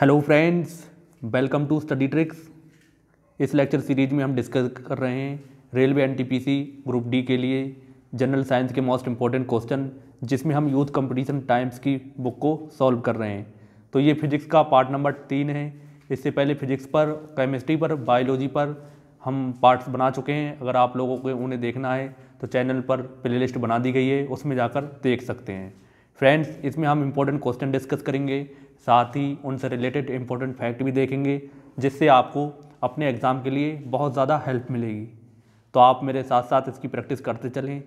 hello friends welcome to study tricks इस lecture series में हम डिस्कस कर रहे हैं रेलवे एनटीपीसी ग्रुप डी के लिए जनरल साइंस के मोस्ट इंपॉर्टेंट क्वेश्चन जिसमें हम यूथ कंपटीशन टाइम्स की बुक को सॉल्व कर रहे हैं तो ये फिजिक्स का पार्ट नंबर तीन है इससे पहले फिजिक्स पर केमिस्ट्री पर बायोलॉजी पर हम पार्ट्स बना चुके हैं अगर आप लोगों को उन्हें देखना है तो चैनल पर प्ले बना दी गई है उसमें जाकर देख सकते हैं फ्रेंड्स इसमें हम इम्पोर्टेंट क्वेश्चन डिस्कस करेंगे साथ ही उनसे रिलेटेड इम्पोर्टेंट फैक्ट भी देखेंगे जिससे आपको अपने एग्ज़ाम के लिए बहुत ज़्यादा हेल्प मिलेगी तो आप मेरे साथ साथ इसकी प्रैक्टिस करते चलें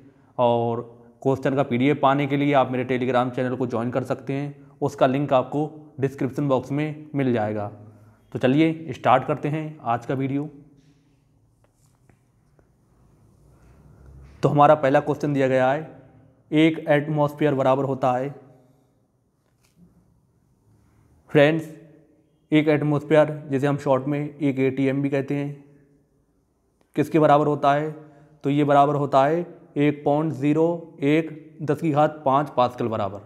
और क्वेश्चन का पीडीएफ पाने के लिए आप मेरे टेलीग्राम चैनल को ज्वाइन कर सकते हैं उसका लिंक आपको डिस्क्रिप्शन बॉक्स में मिल जाएगा तो चलिए स्टार्ट करते हैं आज का वीडियो तो हमारा पहला क्वेश्चन दिया गया है एक एटमॉस्फेयर बराबर होता है फ्रेंड्स एक एटमॉस्फेयर जिसे हम शॉर्ट में एक ए भी कहते हैं किसके बराबर होता है तो ये बराबर होता है एक पॉइंट ज़ीरो एक दस की घात पाँच पास्कल बराबर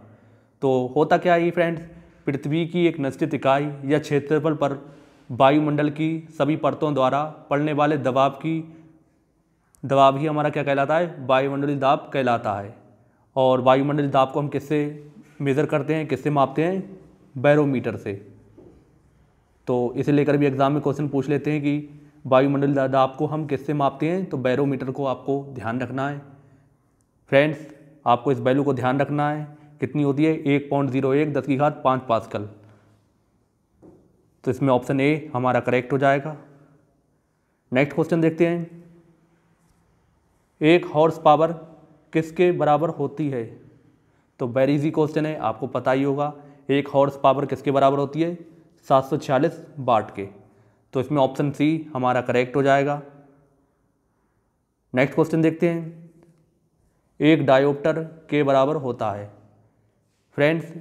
तो होता क्या है ये फ्रेंड्स पृथ्वी की एक निश्चित इकाई या क्षेत्रफल पर वायुमंडल की सभी परतों द्वारा पड़ने वाले दबाव की दबाव ही हमारा क्या कहलाता है वायुमंडलीय दाब कहलाता है और वायुमंडल दाब को हम किससे मेज़र करते हैं किससे मापते हैं बैरोमीटर से तो इसे लेकर भी एग्ज़ाम में क्वेश्चन पूछ लेते हैं कि वायुमंडल दाब को हम किससे मापते हैं तो बैरोमीटर को आपको ध्यान रखना है फ्रेंड्स आपको इस वैल्यू को ध्यान रखना है कितनी होती है एक पॉइंट जीरो एक दस की घात पाँच कल तो इसमें ऑप्शन ए हमारा करेक्ट हो जाएगा नेक्स्ट क्वेश्चन देखते हैं एक हॉर्स पावर किसके बराबर होती है तो वेरी इजी क्वेश्चन है आपको पता ही होगा एक हॉर्स पावर किसके बराबर होती है 746 वाट के तो इसमें ऑप्शन सी हमारा करेक्ट हो जाएगा नेक्स्ट क्वेश्चन देखते हैं एक डायोप्टर के बराबर होता है फ्रेंड्स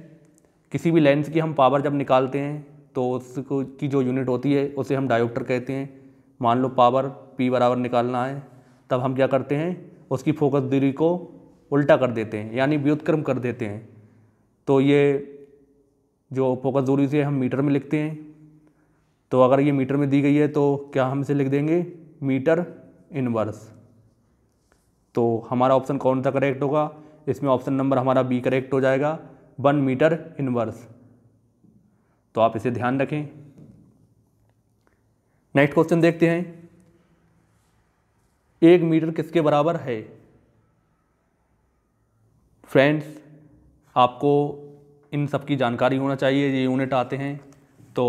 किसी भी लेंस की हम पावर जब निकालते हैं तो उसको की जो यूनिट होती है उसे हम डायोप्टर कहते हैं मान लो पावर पी बराबर निकालना है तब हम क्या करते हैं उसकी फोकस दूरी को उल्टा कर देते हैं यानी व्युतक्रम कर देते हैं तो ये जो फोकस दूरी से हम मीटर में लिखते हैं तो अगर ये मीटर में दी गई है तो क्या हम इसे लिख देंगे मीटर इनवर्स तो हमारा ऑप्शन कौन सा करेक्ट होगा इसमें ऑप्शन नंबर हमारा बी करेक्ट हो जाएगा वन मीटर इनवर्स तो आप इसे ध्यान रखें नेक्स्ट क्वेश्चन देखते हैं एक मीटर किसके बराबर है फ्रेंड्स आपको इन सब की जानकारी होना चाहिए ये यूनिट आते हैं तो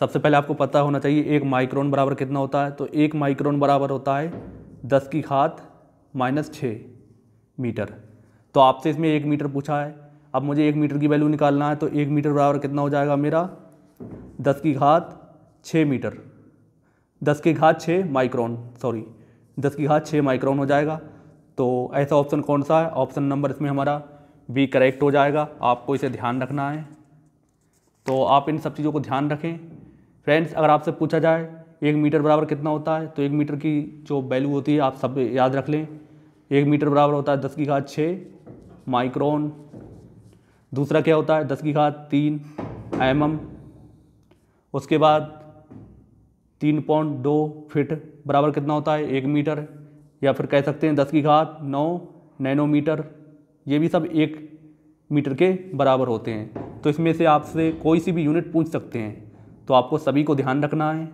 सबसे पहले आपको पता होना चाहिए एक माइक्रोन बराबर कितना होता है तो एक माइक्रोन बराबर होता है दस की खात माइनस छः मीटर तो आपसे इसमें एक मीटर पूछा है अब मुझे एक मीटर की वैल्यू निकालना है तो एक मीटर बराबर कितना हो जाएगा मेरा दस की घात छः मीटर दस की घात छः माइक्रोन सॉरी दस की घात छः माइक्रोन हो जाएगा तो ऐसा ऑप्शन कौन सा है ऑप्शन नंबर इसमें हमारा बी करेक्ट हो जाएगा आपको इसे ध्यान रखना है तो आप इन सब चीज़ों को ध्यान रखें फ्रेंड्स अगर आपसे पूछा जाए एक मीटर बराबर कितना होता है तो एक मीटर की जो वैल्यू होती है आप सब याद रख लें एक मीटर बराबर होता है दस की घात छः माइक्रोन दूसरा क्या होता है दस की घात तीन एम उसके बाद तीन पॉइंट दो फिट बराबर कितना होता है एक मीटर या फिर कह सकते हैं दस की घात नौ नैनोमीटर ये भी सब एक मीटर के बराबर होते हैं तो इसमें से आपसे कोई सी भी यूनिट पूछ सकते हैं तो आपको सभी को ध्यान रखना है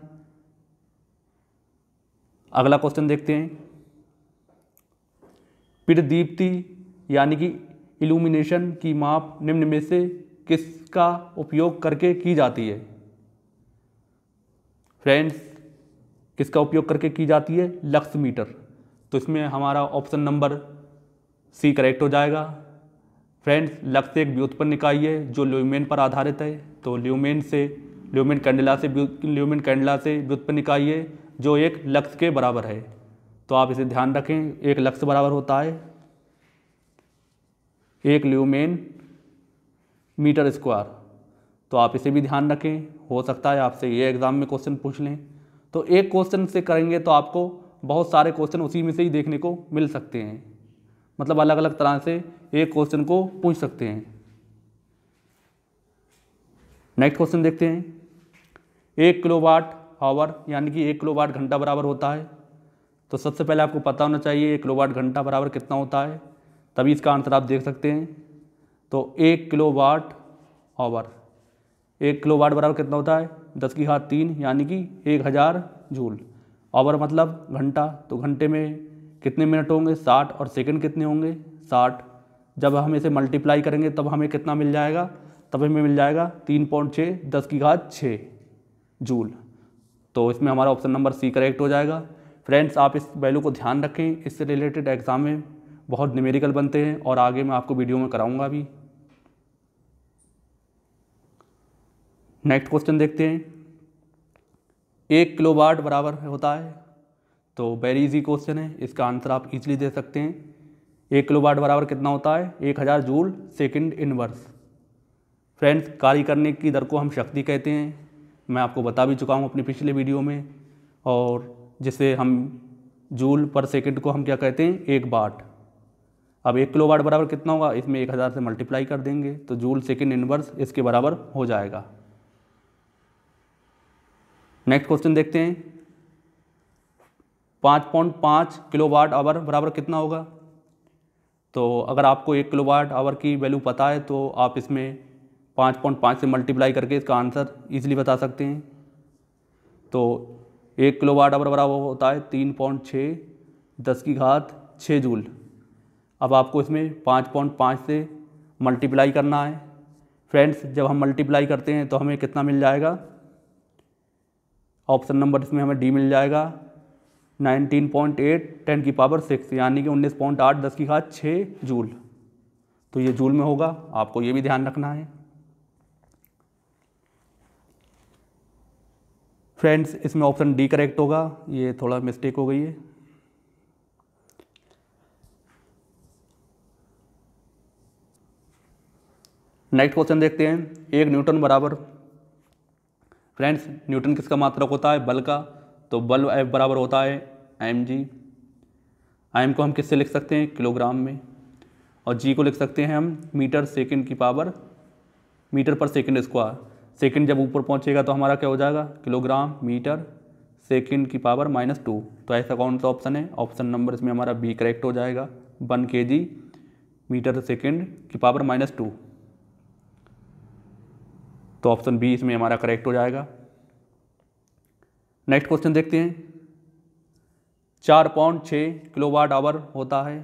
अगला क्वेश्चन देखते हैं दीप्ति यानी कि इल्यूमिनेशन की माप निम्न में से किसका उपयोग करके की जाती है फ्रेंड्स किसका उपयोग करके की जाती है लक्स मीटर तो इसमें हमारा ऑप्शन नंबर सी करेक्ट हो जाएगा फ्रेंड्स लक्स एक व्युत्पन्न इकाई है जो ल्यूमेन पर आधारित है तो ल्यूमेन से ल्यूमेन कैंडला से ल्यूमेन कैंडला से व्युत्पन्न इकाई है जो एक लक्स के बराबर है तो आप इसे ध्यान रखें एक लक्स बराबर होता है एक ल्यूमेन मीटर स्क्वायर तो आप इसे भी ध्यान रखें हो सकता है आपसे ये एग्ज़ाम में क्वेश्चन पूछ लें तो एक क्वेश्चन से करेंगे तो आपको बहुत सारे क्वेश्चन उसी में से ही देखने को मिल सकते हैं मतलब अलग अलग तरह से एक क्वेश्चन को पूछ सकते हैं नेक्स्ट क्वेश्चन देखते हैं एक किलोवाट आवर यानी कि एक किलोवाट घंटा बराबर होता है तो सबसे पहले आपको पता होना चाहिए एक किलोवाट घंटा बराबर कितना होता है तभी इसका आंसर आप देख सकते हैं तो एक किलोवाट आवर एक किलो वाट बराबर कितना होता है दस की घात तीन यानी कि एक हज़ार जूल आवर मतलब घंटा तो घंटे में कितने मिनट होंगे साठ और सेकंड कितने होंगे साठ जब हम इसे मल्टीप्लाई करेंगे तब हमें कितना मिल जाएगा तब हमें मिल जाएगा तीन पॉइंट छः दस की घात छः जूल तो इसमें हमारा ऑप्शन नंबर सी करेक्ट हो जाएगा फ्रेंड्स आप इस वैल्यू को ध्यान रखें इससे रिलेटेड एग्ज़ाम में बहुत न्यूमेरिकल बनते हैं और आगे मैं आपको वीडियो में कराऊंगा भी नेक्स्ट क्वेश्चन देखते हैं एक किलो वाट बराबर होता है तो वेरी इजी क्वेश्चन है इसका आंसर आप इजली दे सकते हैं एक किलो वाट बराबर कितना होता है एक हज़ार जूल सेकेंड इनवर्स फ्रेंड्स कार्य करने की दर को हम शक्ति कहते हैं मैं आपको बता भी चुका हूँ अपने पिछले वीडियो में और जिसे हम जूल पर सेकेंड को हम क्या कहते हैं एक बाट अब एक किलो वाट बराबर कितना होगा इसमें एक हज़ार से मल्टीप्लाई कर देंगे तो जूल सेकंड इनवर्स इसके बराबर हो जाएगा नेक्स्ट क्वेश्चन देखते हैं पाँच पॉइंट पाँच किलो वाट आवर बराबर कितना होगा तो अगर आपको एक किलो वाट आवर की वैल्यू पता है तो आप इसमें पाँच पॉइंट पाँच से मल्टीप्लाई करके इसका आंसर ईजिली बता सकते हैं तो एक किलो वाट आवर बराबर होता है तीन पॉइंट छः दस की घात छः जूल अब आपको इसमें पाँच पॉइंट पाँच से मल्टीप्लाई करना है फ्रेंड्स जब हम मल्टीप्लाई करते हैं तो हमें कितना मिल जाएगा ऑप्शन नंबर इसमें हमें डी मिल जाएगा 19.8 10 की पावर सिक्स यानी कि 19.8 दस की घात छः जूल तो ये जूल में होगा आपको ये भी ध्यान रखना है फ्रेंड्स इसमें ऑप्शन डी करेक्ट होगा ये थोड़ा मिस्टेक हो गई है नेक्स्ट क्वेश्चन देखते हैं एक न्यूटन बराबर फ्रेंड्स न्यूटन किसका मात्रक होता है बल का तो बल एफ बराबर होता है एम जी एम को हम किससे लिख सकते हैं किलोग्राम में और जी को लिख सकते हैं हम मीटर सेकंड की पावर मीटर पर सेकंड स्क्वायर सेकंड जब ऊपर पहुंचेगा तो हमारा क्या हो जाएगा किलोग्राम मीटर सेकंड की पावर माइनस टू तो ऐसा कौन सा ऑप्शन है ऑप्शन नंबर इसमें हमारा बी करेक्ट हो जाएगा one K G metre second की पावर माइनस टू तो ऑप्शन बी इसमें हमारा करेक्ट हो जाएगा नेक्स्ट क्वेश्चन देखते हैं चार पॉइंट छः किलो वाट आवर होता है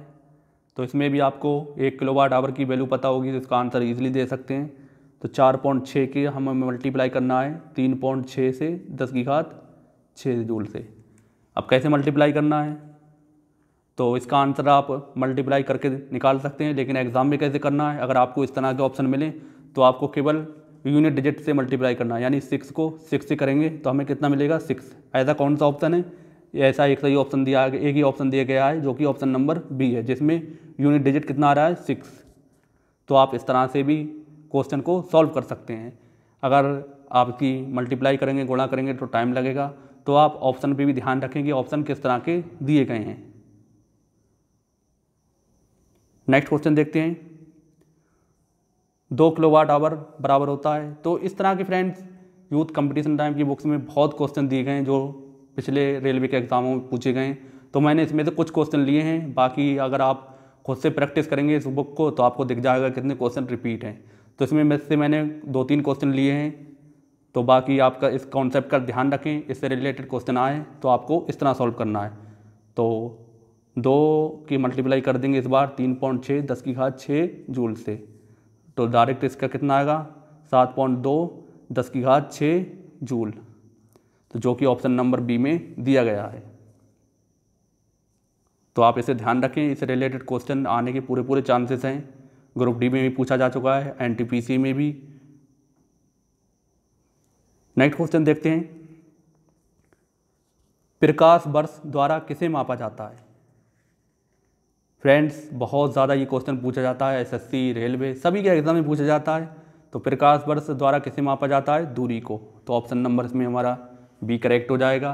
तो इसमें भी आपको एक किलो वाट आवर की वैल्यू पता होगी तो इसका आंसर ईजिली दे सकते हैं तो चार पॉइंट छः के हमें मल्टीप्लाई करना है तीन पॉइंट छः से दस की घात छः जूल से अब कैसे मल्टीप्लाई करना है तो इसका आंसर आप मल्टीप्लाई करके निकाल सकते हैं लेकिन एग्ज़ाम में कैसे करना है अगर आपको इस तरह के ऑप्शन मिले तो आपको केवल यूनिट डिजिट से मल्टीप्लाई करना यानी सिक्स को सिक्स से करेंगे तो हमें कितना मिलेगा सिक्स ऐसा कौन सा ऑप्शन है ऐसा एक सही ऑप्शन दिया एक ही ऑप्शन दिया गया है जो कि ऑप्शन नंबर बी है जिसमें यूनिट डिजिट कितना आ रहा है सिक्स तो आप इस तरह से भी क्वेश्चन को सॉल्व कर सकते हैं अगर आपकी मल्टीप्लाई करेंगे गुणा करेंगे तो टाइम लगेगा तो आप ऑप्शन पे भी ध्यान रखेंगे ऑप्शन किस तरह के दिए गए हैं नेक्स्ट क्वेश्चन देखते हैं दो किलो वाट आवर बराबर होता है तो इस तरह के फ्रेंड्स यूथ कंपटीशन टाइम की बुक्स में बहुत क्वेश्चन दिए गए हैं जो पिछले रेलवे के एग्ज़ामों में पूछे गए हैं तो मैंने इसमें से कुछ क्वेश्चन लिए हैं बाकी अगर आप खुद से प्रैक्टिस करेंगे इस बुक को तो आपको दिख जाएगा कितने क्वेश्चन रिपीट हैं तो इसमें में से मैंने दो तीन क्वेश्चन लिए हैं तो बाकी आपका इस कॉन्सेप्ट का ध्यान रखें इससे रिलेटेड क्वेश्चन आए तो आपको इस तरह सॉल्व करना है तो दो की मल्टीप्लाई कर देंगे इस बार तीन पॉइंट छः दस की घात छः जूल से तो डायरेक्ट इसका कितना आएगा सात पॉइंट दो दस की घात छः जूल तो जो कि ऑप्शन नंबर बी में दिया गया है तो आप इसे ध्यान रखें इससे रिलेटेड क्वेश्चन आने के पूरे पूरे चांसेस हैं ग्रुप डी में भी पूछा जा चुका है एन में भी नेक्स्ट क्वेश्चन देखते हैं प्रकाश वर्ष द्वारा किसे मापा जाता है फ्रेंड्स बहुत ज़्यादा ये क्वेश्चन पूछा जाता है एसएससी रेलवे सभी के एग्ज़ाम में पूछा जाता है तो प्रकाश वर्ष द्वारा कैसे मापा जाता है दूरी को तो ऑप्शन नंबर में हमारा बी करेक्ट हो जाएगा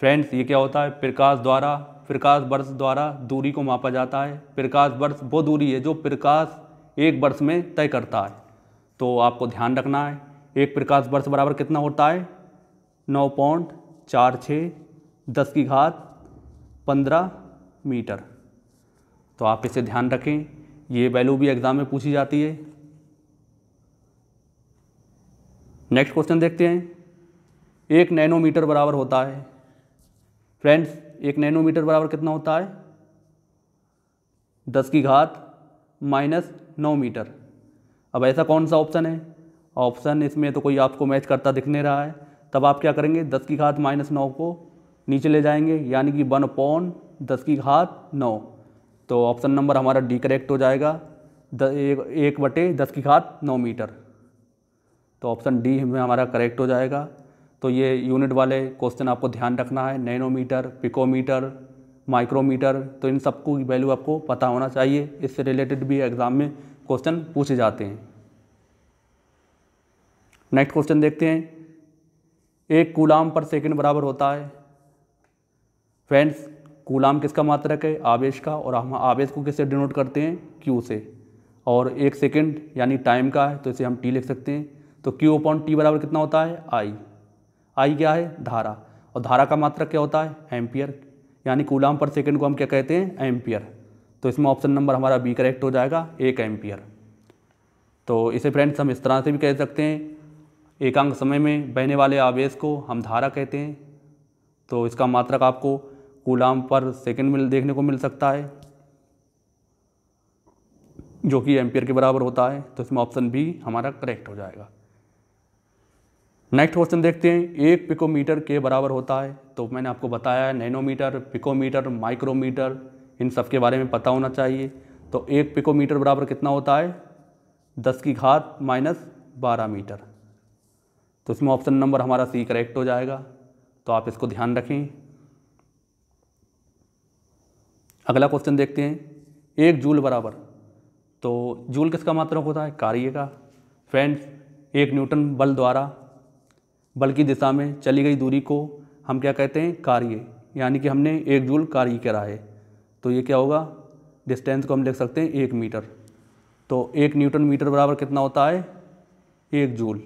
फ्रेंड्स ये क्या होता है प्रकाश द्वारा प्रकाश वर्ष द्वारा दूरी को मापा जाता है प्रकाश वर्ष वो दूरी है जो प्रकाश एक वर्ष में तय करता है तो आपको ध्यान रखना है एक प्रकाश वर्ष बराबर कितना होता है नौ पॉइंट चार छः दस की घात पंद्रह मीटर तो आप इसे ध्यान रखें ये वैल्यू भी एग्ज़ाम में पूछी जाती है नेक्स्ट क्वेश्चन देखते हैं एक नैनोमीटर बराबर होता है फ्रेंड्स एक नैनोमीटर बराबर कितना होता है दस की घात माइनस नौ मीटर अब ऐसा कौन सा ऑप्शन है ऑप्शन इसमें तो कोई आपको मैच करता दिख नहीं रहा है तब आप क्या करेंगे दस की घात माइनस नौ को नीचे ले जाएंगे यानी कि वन पौन दस की घात नौ तो ऑप्शन नंबर हमारा डी करेक्ट हो जाएगा द एक, एक बटे दस की घात नौ मीटर तो ऑप्शन डी में हमारा करेक्ट हो जाएगा तो ये यूनिट वाले क्वेश्चन आपको ध्यान रखना है नैनोमीटर पिकोमीटर माइक्रोमीटर तो इन सबको वैल्यू आपको पता होना चाहिए इससे रिलेटेड भी एग्ज़ाम में क्वेश्चन पूछे जाते हैं नेक्स्ट क्वेश्चन देखते हैं एक कूलाम पर सेकंड बराबर होता है फ्रेंड्स कूलाम किसका मात्रक है आवेश का और हम आवेश को किससे डिनोट करते हैं क्यू से और एक सेकेंड यानी टाइम का है तो इसे हम टी लिख सकते हैं तो क्यू अपॉन टी बराबर कितना होता है आई आई क्या है धारा और धारा का मात्रक क्या होता है एम्पियर यानी कूलाम पर सेकेंड को हम क्या कहते हैं एम्पियर तो इसमें ऑप्शन नंबर हमारा बी करेक्ट हो जाएगा एक एम्पियर तो इसे फ्रेंड्स हम इस तरह से भी कह सकते हैं एकांक समय में बहने वाले आवेश को हम धारा कहते हैं तो इसका मात्रक आपको कूलाम पर सेकेंड मिल देखने को मिल सकता है जो कि एम्पियर के बराबर होता है तो इसमें ऑप्शन बी हमारा करेक्ट हो जाएगा नेक्स्ट क्वेश्चन देखते हैं एक पिकोमीटर के बराबर होता है तो मैंने आपको बताया है नैनोमीटर पिकोमीटर माइक्रोमीटर इन सब के बारे में पता होना चाहिए तो एक पिकोमीटर बराबर कितना होता है दस की घात माइनस बारह मीटर तो इसमें ऑप्शन नंबर हमारा सी करेक्ट हो जाएगा तो आप इसको ध्यान रखें अगला क्वेश्चन देखते हैं एक जूल बराबर तो जूल किसका मात्रक होता है कार्य का फ्रेंड्स एक न्यूटन बल द्वारा बल की दिशा में चली गई दूरी को हम क्या कहते हैं कार्य यानी कि हमने एक जूल कार्य करा है तो ये क्या होगा डिस्टेंस को हम लिख सकते हैं एक मीटर तो एक न्यूटन मीटर बराबर कितना होता है एक जूल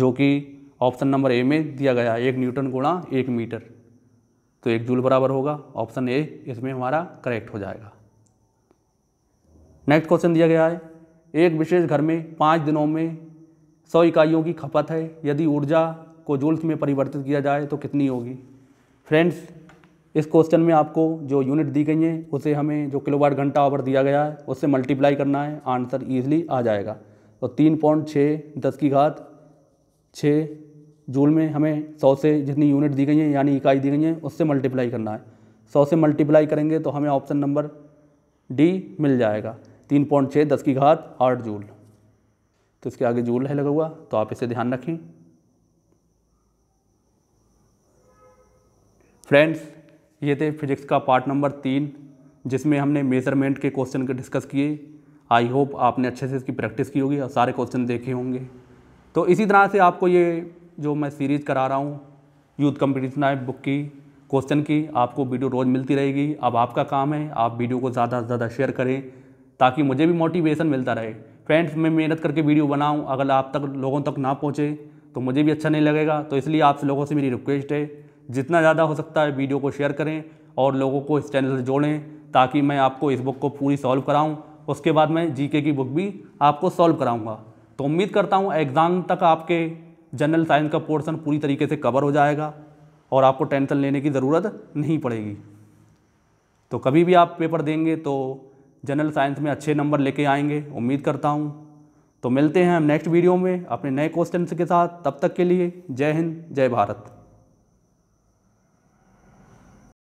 जो कि ऑप्शन नंबर ए में दिया गया है एक न्यूटन गुणा एक मीटर तो एक जूल बराबर होगा ऑप्शन ए इसमें हमारा करेक्ट हो जाएगा नेक्स्ट क्वेश्चन दिया गया है एक विशेष घर में पाँच दिनों में सौ इकाइयों की खपत है यदि ऊर्जा को जूल्स में परिवर्तित किया जाए तो कितनी होगी फ्रेंड्स इस क्वेश्चन में आपको जो यूनिट दी गई है उसे हमें जो किलोवाट घंटा ऑवर दिया गया है उससे मल्टीप्लाई करना है आंसर ईजिली आ जाएगा तो तीन पॉइंट छः दस की घात छः जूल में हमें सौ से जितनी यूनिट दी गई हैं यानी इकाई दी गई हैं उससे मल्टीप्लाई करना है सौ से मल्टीप्लाई करेंगे तो हमें ऑप्शन नंबर डी मिल जाएगा तीन पॉइंट छः दस की घात आठ जूल तो इसके आगे जूल है लगा हुआ तो आप इसे ध्यान रखें फ्रेंड्स ये थे फिजिक्स का पार्ट नंबर तीन जिसमें हमने मेज़रमेंट के क्वेश्चन के डिस्कस किए आई होप आपने अच्छे से इसकी प्रैक्टिस की होगी और सारे क्वेश्चन देखे होंगे तो इसी तरह से आपको ये जो मैं सीरीज़ करा रहा हूँ यूथ कंपटीशन आए बुक की क्वेश्चन की आपको वीडियो रोज़ मिलती रहेगी अब आपका काम है आप वीडियो को ज़्यादा से ज़्यादा शेयर करें ताकि मुझे भी मोटिवेशन मिलता रहे फ्रेंड्स मैं मेहनत करके वीडियो बनाऊँ अगर आप तक लोगों तक ना पहुँचे तो मुझे भी अच्छा नहीं लगेगा तो इसलिए आप लोगों से मेरी रिक्वेस्ट है जितना ज़्यादा हो सकता है वीडियो को शेयर करें और लोगों को इस चैनल से जोड़ें ताकि मैं आपको इस बुक को पूरी सॉल्व कराऊँ उसके बाद मैं जीके की बुक भी आपको सॉल्व कराऊँगा तो उम्मीद करता हूँ एग्ज़ाम तक आपके जनरल साइंस का पोर्शन पूरी तरीके से कवर हो जाएगा और आपको टेंशन लेने की ज़रूरत नहीं पड़ेगी तो कभी भी आप पेपर देंगे तो जनरल साइंस में अच्छे नंबर लेके आएंगे उम्मीद करता हूँ तो मिलते हैं हम नेक्स्ट वीडियो में अपने नए क्वेश्चन के साथ तब तक के लिए जय हिंद जय भारत